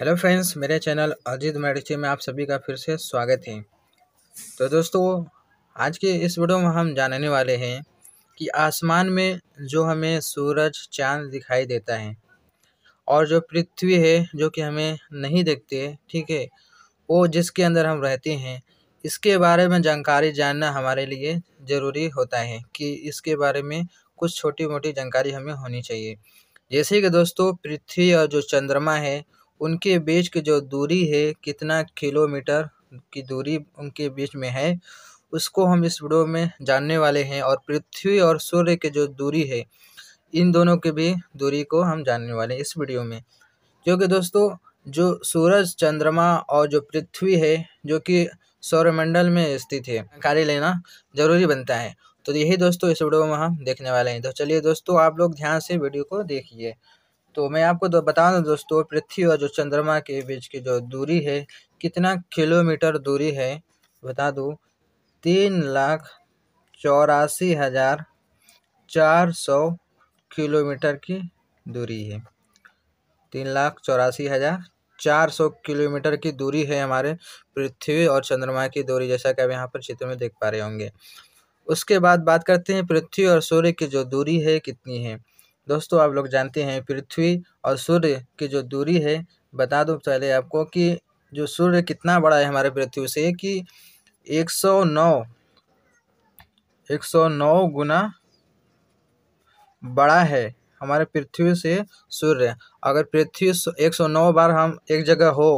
hello friends मेरे channel Ajit मेडिची में आप सभी का फिर से स्वागत है तो दोस्तों आज के इस वीडियो में हम जानने वाले हैं कि आसमान में जो हमें सूरज चांद दिखाई देता है और जो पृथ्वी है जो कि हमें नहीं देखते ठीक है वो जिसके अंदर हम रहते हैं इसके बारे में जानकारी जानना हमारे लिए ज़रूरी होता है कि इसके बारे में कुछ छोटी मोटी जानकारी हमें होनी चाहिए जैसे कि दोस्तों पृथ्वी और जो चंद्रमा है उनके बीच की जो दूरी है कितना किलोमीटर की दूरी उनके बीच में है उसको हम इस वीडियो में जानने वाले हैं और पृथ्वी और सूर्य की जो दूरी है इन दोनों के भी दूरी को हम जानने वाले हैं इस वीडियो में क्योंकि दोस्तों जो सूरज चंद्रमा और जो पृथ्वी है जो कि सौरमंडल में स्थित है कार्य लेना ज़रूरी बनता है तो यही दोस्तों इस वीडियो में हम देखने वाले हैं तो चलिए दोस्तों आप लोग ध्यान से वीडियो को देखिए तो मैं आपको दो बता दूँ दोस्तों पृथ्वी और जो चंद्रमा के बीच की जो दूरी है कितना किलोमीटर दूरी है बता दूँ तीन लाख चौरासी हज़ार चार सौ किलोमीटर की दूरी है तीन लाख चौरासी हज़ार चार सौ किलोमीटर की दूरी है हमारे पृथ्वी और चंद्रमा की दूरी जैसा कि आप यहाँ पर चित्र में देख पा रहे होंगे उसके बाद बात करते हैं पृथ्वी और सूर्य की जो दूरी है कितनी है दोस्तों आप लोग जानते हैं पृथ्वी और सूर्य की जो दूरी है बता दूँ पहले आपको कि जो सूर्य कितना बड़ा है हमारे पृथ्वी से कि एक सौ नौ एक सौ नौ गुना बड़ा है हमारे पृथ्वी से सूर्य अगर पृथ्वी एक सौ नौ बार हम एक जगह हो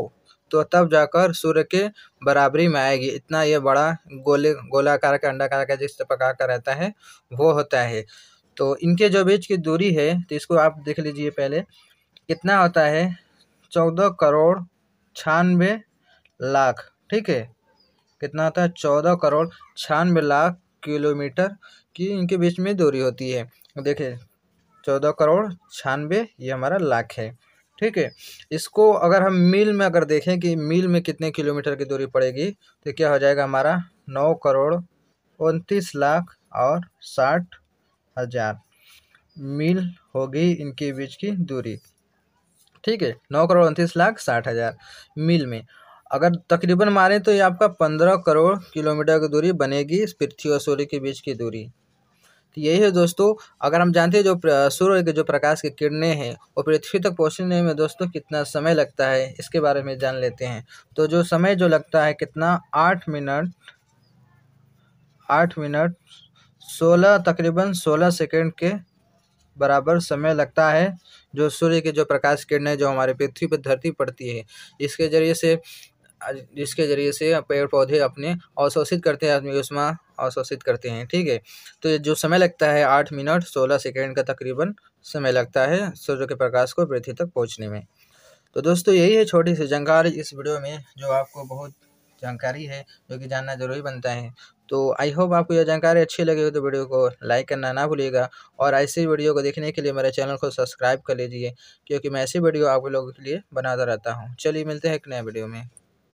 तो तब जाकर सूर्य के बराबरी में आएगी इतना ये बड़ा गोले गोलाकार का अंडाकार का जिस प्रकार का रहता है वो होता है तो इनके जो बीच की दूरी है तो इसको आप देख लीजिए पहले कितना होता है चौदह करोड़ छानबे लाख ठीक है कितना होता है चौदह करोड़ छानबे लाख किलोमीटर की इनके बीच में दूरी होती है देखिए चौदह करोड़ छानबे ये हमारा लाख है ठीक है इसको अगर हम मील में अगर देखें कि मील में कितने किलोमीटर की दूरी पड़ेगी तो क्या हो जाएगा हमारा नौ करोड़ उनतीस लाख और साठ हजार मील होगी इनके बीच की दूरी ठीक है नौ करोड़ उनतीस लाख साठ हज़ार मील में अगर तकरीबन मारें तो ये आपका पंद्रह करोड़ किलोमीटर की दूरी बनेगी पृथ्वी और सूर्य के बीच की दूरी तो यही है दोस्तों अगर हम जानते हैं जो सूर्य के जो प्रकाश की किरणें हैं वो पृथ्वी तक पहुंचने में दोस्तों कितना समय लगता है इसके बारे में जान लेते हैं तो जो समय जो लगता है कितना आठ मिनट आठ मिनट सोलह तकरीबन सोलह सेकेंड के बराबर समय लगता है जो सूर्य के जो प्रकाश किरणें जो हमारे पृथ्वी पर धरती पड़ती है इसके ज़रिए से जिसके ज़रिए से पेड़ पौधे अपने अवशोषित करते हैं आदमी उष्मा अवशोषित करते हैं ठीक है तो जो समय लगता है आठ मिनट सोलह सेकेंड का तकरीबन समय लगता है सूर्य के प्रकाश को पृथ्वी तक पहुँचने में तो दोस्तों यही है छोटी सी जानकारी इस वीडियो में जो आपको बहुत जानकारी है जो कि जानना ज़रूरी बनता है तो आई होप आपको यह जानकारी अच्छी लगी हो तो वीडियो को लाइक करना ना भूलिएगा और ऐसी वीडियो को देखने के लिए मेरे चैनल को सब्सक्राइब कर लीजिए क्योंकि मैं ऐसी वीडियो आप लोगों के लिए बनाता रहता हूँ चलिए मिलते हैं एक नए वीडियो में